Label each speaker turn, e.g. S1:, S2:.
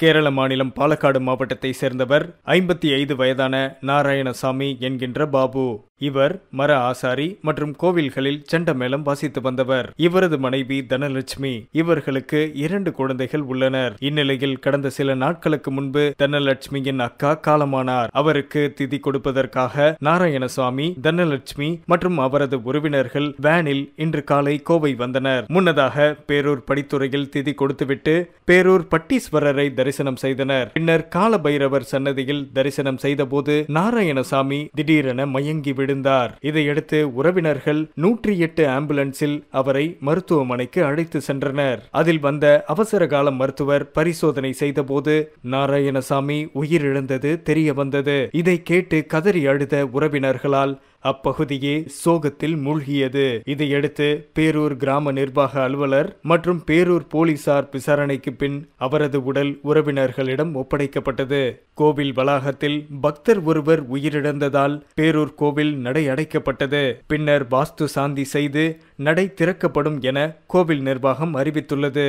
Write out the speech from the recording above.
S1: கேரள மாநிலம் பாலக்காடு மாவட்டத்தை சேர்ந்தவர் ஐம்பத்தி ஐந்து வயதான நாராயணசாமி என்கின்ற பாபு இவர் மர ஆசாரி மற்றும் கோவில்களில் செண்டமேளம் வாசித்து வந்தவர் இவரது மனைவி தனலட்சுமி இவர்களுக்கு இரண்டு குழந்தைகள் உள்ளனர் இந்நிலையில் கடந்த சில நாட்களுக்கு முன்பு தனலட்சுமியின் அக்கா காலமானார் அவருக்கு திதி கொடுப்பதற்காக நாராயணசுவாமி தனலட்சுமி மற்றும் அவரது உறவினர்கள் வேனில் இன்று காலை கோவை வந்தனர் முன்னதாக பேரூர் படித்துறையில் திதி கொடுத்துவிட்டு பேரூர் பட்டீஸ்வரரை தரிசனம் செய்தனர் பின்னர் காலபைரவர் சன்னதியில் தரிசனம் செய்தபோது நாராயணசாமி திடீரென மயங்கி விழுந்தார் இதையடுத்து உறவினர்கள் நூற்றி எட்டு ஆம்புலன்ஸில் அவரை மருத்துவமனைக்கு அழைத்து சென்றனர் அதில் வந்த அவசர கால மருத்துவர் பரிசோதனை செய்தபோது நாராயணசாமி உயிரிழந்தது தெரிய வந்தது இதை கேட்டு கதறி அழுத உறவினர்களால் அப்பகுதியே சோகத்தில் மூழ்கியது இதையடுத்து பேரூர் கிராம நிர்வாக அலுவலர் மற்றும் பேரூர் போலீசார் விசாரணைக்கு பின் அவரது உடல் உறவினர்களிடம் ஒப்படைக்கப்பட்டது கோவில் வளாகத்தில் பக்தர் ஒருவர் உயிரிழந்ததால் பேரூர் கோவில் நடை அடைக்கப்பட்டது பின்னர் வாஸ்து சாந்தி செய்து நடை திறக்கப்படும் என கோவில் நிர்வாகம் அறிவித்துள்ளது